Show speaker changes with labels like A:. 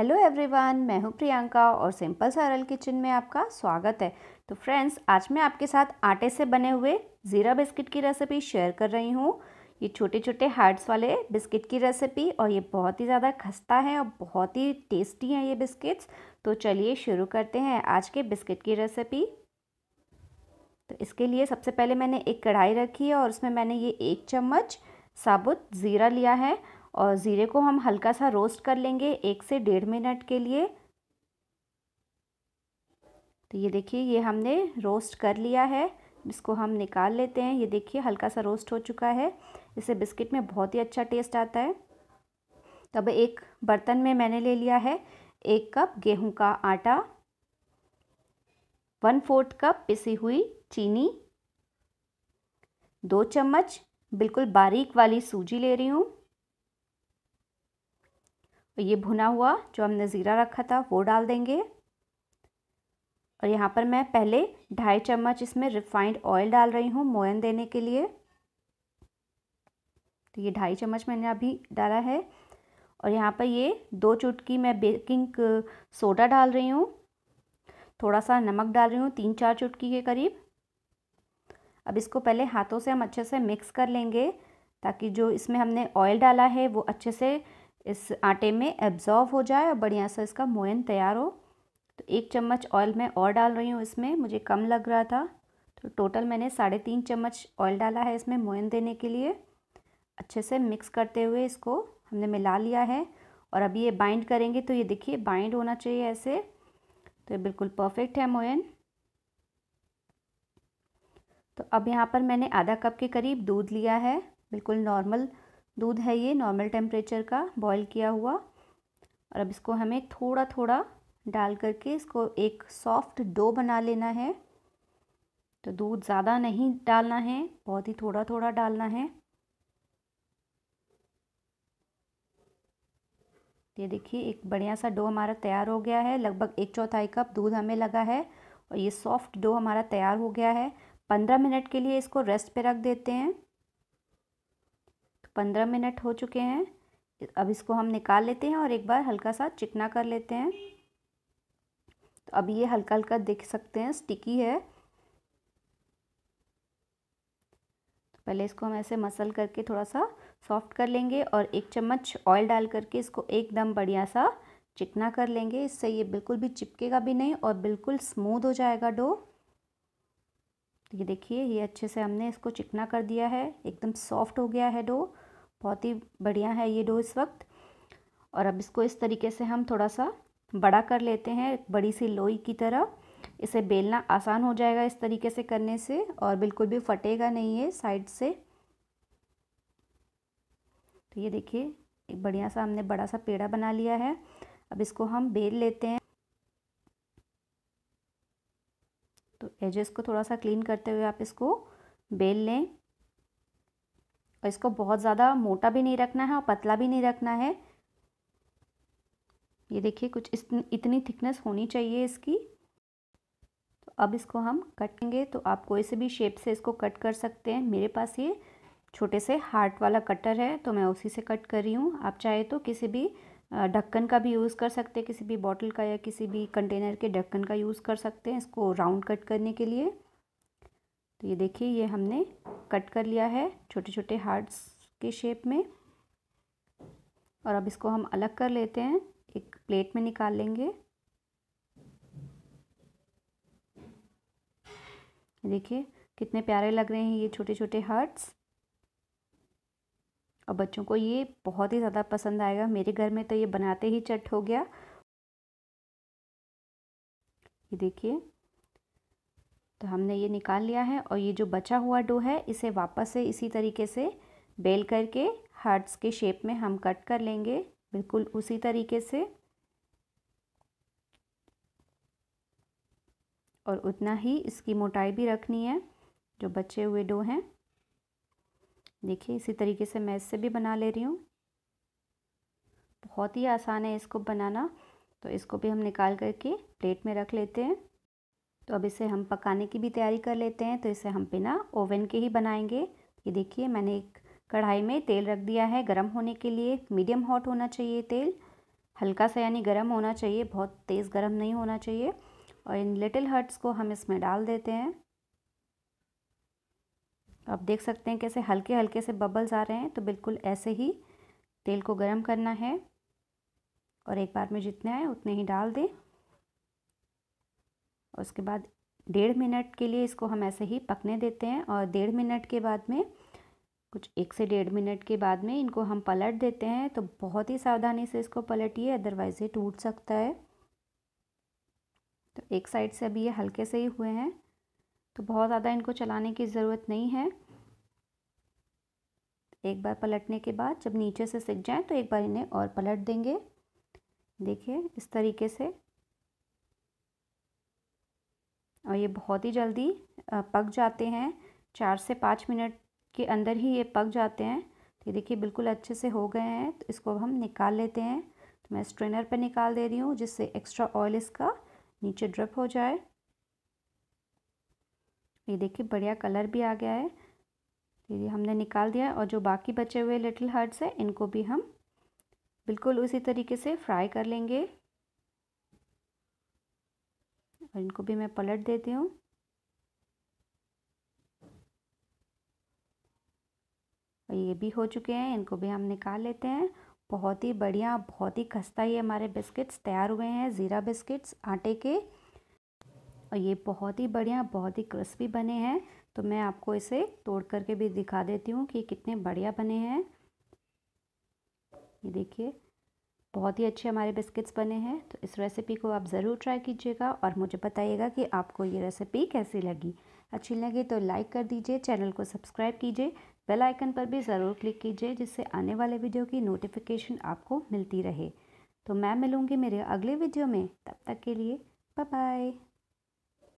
A: hello everyone मैं हूं प्रियंका और सिंपल सरल किचन में आपका स्वागत है तो फ्रेंड्स आज मैं आपके साथ आटे से बने हुए ज़ीरा बिस्किट की रेसिपी शेयर कर रही हूं ये छोटे छोटे हार्ट्स वाले बिस्किट की रेसिपी और ये बहुत ही ज़्यादा खस्ता है और बहुत ही टेस्टी हैं ये बिस्किट्स तो चलिए शुरू करते हैं आज के बिस्किट की रेसिपी तो इसके लिए सबसे पहले मैंने एक कढ़ाई रखी है और उसमें मैंने ये एक चम्मच साबुत ज़ीरा लिया है और ज़ीरे को हम हल्का सा रोस्ट कर लेंगे एक से डेढ़ मिनट के लिए तो ये देखिए ये हमने रोस्ट कर लिया है इसको हम निकाल लेते हैं ये देखिए हल्का सा रोस्ट हो चुका है इसे बिस्किट में बहुत ही अच्छा टेस्ट आता है तब एक बर्तन में मैंने ले लिया है एक कप गेहूं का आटा वन फोर्थ कप पिसी हुई चीनी दो चम्मच बिल्कुल बारीक वाली सूजी ले रही हूँ तो ये भुना हुआ जो हमने ज़ीरा रखा था वो डाल देंगे और यहाँ पर मैं पहले ढाई चम्मच इसमें रिफाइंड ऑयल डाल रही हूँ मोयन देने के लिए तो ये ढाई चम्मच मैंने अभी डाला है और यहाँ पर ये दो चुटकी मैं बेकिंग सोडा डाल रही हूँ थोड़ा सा नमक डाल रही हूँ तीन चार चुटकी के करीब अब इसको पहले हाथों से हम अच्छे से मिक्स कर लेंगे ताकि जो इसमें हमने ऑयल डाला है वो अच्छे से इस आटे में एब्ज़ॉर्व हो जाए और बढ़िया सा इसका मोयन तैयार हो तो एक चम्मच ऑयल मैं और डाल रही हूँ इसमें मुझे कम लग रहा था तो टोटल मैंने साढ़े तीन चम्मच ऑयल डाला है इसमें मोयन देने के लिए अच्छे से मिक्स करते हुए इसको हमने मिला लिया है और अभी ये बाइंड करेंगे तो ये देखिए बाइंड होना चाहिए ऐसे तो ये बिल्कुल परफेक्ट है मोयन तो अब यहाँ पर मैंने आधा कप के करीब दूध लिया है बिल्कुल नॉर्मल दूध है ये नॉर्मल टेम्परेचर का बॉईल किया हुआ और अब इसको हमें थोड़ा थोड़ा डाल करके इसको एक सॉफ्ट डो बना लेना है तो दूध ज़्यादा नहीं डालना है बहुत ही थोड़ा थोड़ा डालना है ये देखिए एक बढ़िया सा डो हमारा तैयार हो गया है लगभग एक चौथाई कप दूध हमें लगा है और ये सॉफ्ट डो हमारा तैयार हो गया है पंद्रह मिनट के लिए इसको रेस्ट पे रख देते हैं पंद्रह मिनट हो चुके हैं अब इसको हम निकाल लेते हैं और एक बार हल्का सा चिकना कर लेते हैं तो अब ये हल्का हल्का देख सकते हैं स्टिकी है तो पहले इसको हम ऐसे मसल करके थोड़ा सा सॉफ्ट कर लेंगे और एक चम्मच ऑयल डाल करके इसको एकदम बढ़िया सा चिकना कर लेंगे इससे ये बिल्कुल भी चिपकेगा भी नहीं और बिल्कुल स्मूद हो जाएगा डो तो ये देखिए ये अच्छे से हमने इसको चिकना कर दिया है एकदम सॉफ्ट हो गया है डो बहुत ही बढ़िया है ये डो इस वक्त और अब इसको इस तरीके से हम थोड़ा सा बड़ा कर लेते हैं बड़ी सी लोई की तरह इसे बेलना आसान हो जाएगा इस तरीके से करने से और बिल्कुल भी फटेगा नहीं है साइड से तो ये देखिए एक बढ़िया सा हमने बड़ा सा पेड़ा बना लिया है अब इसको हम बेल लेते हैं तो एजेस को थोड़ा सा क्लीन करते हुए आप इसको बेल लें और इसको बहुत ज़्यादा मोटा भी नहीं रखना है और पतला भी नहीं रखना है ये देखिए कुछ इस इतनी थिकनेस होनी चाहिए इसकी तो अब इसको हम कट करेंगे तो आप कोई से भी शेप से इसको कट कर सकते हैं मेरे पास ये छोटे से हार्ट वाला कटर है तो मैं उसी से कट कर रही हूँ आप चाहे तो किसी भी ढक्कन का भी यूज़ कर सकते हैं किसी भी बॉटल का या किसी भी कंटेनर के ढक्कन का यूज़ कर सकते हैं इसको राउंड कट करने के लिए तो ये देखिए ये हमने कट कर लिया है छोटे छोटे हार्ट्स के शेप में और अब इसको हम अलग कर लेते हैं एक प्लेट में निकाल लेंगे देखिए कितने प्यारे लग रहे हैं ये छोटे छोटे हार्ट्स और बच्चों को ये बहुत ही ज़्यादा पसंद आएगा मेरे घर में तो ये बनाते ही चट हो गया ये देखिए तो हमने ये निकाल लिया है और ये जो बचा हुआ डो है इसे वापस से इसी तरीके से बेल करके हार्ट्स के शेप में हम कट कर लेंगे बिल्कुल उसी तरीके से और उतना ही इसकी मोटाई भी रखनी है जो बचे हुए डो हैं देखिए इसी तरीके से मैं इससे भी बना ले रही हूँ बहुत ही आसान है इसको बनाना तो इसको भी हम निकाल करके प्लेट में रख लेते हैं तो अब इसे हम पकाने की भी तैयारी कर लेते हैं तो इसे हम बिना ओवन के ही बनाएंगे ये देखिए मैंने एक कढ़ाई में तेल रख दिया है गर्म होने के लिए मीडियम हॉट होना चाहिए तेल हल्का सा यानी गर्म होना चाहिए बहुत तेज़ गर्म नहीं होना चाहिए और इन लिटिल हर्ट्स को हम इसमें डाल देते हैं तो आप देख सकते हैं कैसे हल्के हल्के से बबल्स आ रहे हैं तो बिल्कुल ऐसे ही तेल को गर्म करना है और एक बार में जितने आए उतने ही डाल दें उसके बाद डेढ़ मिनट के लिए इसको हम ऐसे ही पकने देते हैं और डेढ़ मिनट के बाद में कुछ एक से डेढ़ मिनट के बाद में इनको हम पलट देते हैं तो बहुत ही सावधानी से इसको पलटिए अदरवाइज़ ये टूट सकता है तो एक साइड से अभी ये हल्के से ही हुए हैं तो बहुत ज़्यादा इनको चलाने की ज़रूरत नहीं है एक बार पलटने के बाद जब नीचे से सिक जाएँ तो एक बार इन्हें और पलट देंगे देखिए इस तरीके से और ये बहुत ही जल्दी पक जाते हैं चार से पाँच मिनट के अंदर ही ये पक जाते हैं तो देखिए बिल्कुल अच्छे से हो गए हैं तो इसको हम निकाल लेते हैं तो मैं स्ट्रेनर पर निकाल दे रही हूँ जिससे एक्स्ट्रा ऑयल इसका नीचे ड्रप हो जाए ये देखिए बढ़िया कलर भी आ गया है ये हमने निकाल दिया और जो बाकी बचे हुए लिटिल हर्ट्स हैं इनको भी हम बिल्कुल उसी तरीके से फ्राई कर लेंगे और इनको भी मैं पलट देती हूँ और ये भी हो चुके हैं इनको भी हम निकाल लेते हैं बहुत ही बढ़िया बहुत ही खस्ता ये हमारे बिस्किट्स तैयार हुए हैं ज़ीरा बिस्किट्स आटे के और ये बहुत ही बढ़िया बहुत ही क्रिस्पी बने हैं तो मैं आपको इसे तोड़ करके भी दिखा देती हूँ कि कितने बढ़िया बने हैं ये देखिए बहुत ही अच्छे हमारे बिस्किट्स बने हैं तो इस रेसिपी को आप ज़रूर ट्राई कीजिएगा और मुझे बताइएगा कि आपको ये रेसिपी कैसी लगी अच्छी लगी तो लाइक कर दीजिए चैनल को सब्सक्राइब कीजिए बेल आइकन पर भी ज़रूर क्लिक कीजिए जिससे आने वाले वीडियो की नोटिफिकेशन आपको मिलती रहे तो मैं मिलूँगी मेरे अगले वीडियो में तब तक के लिए बाय बाय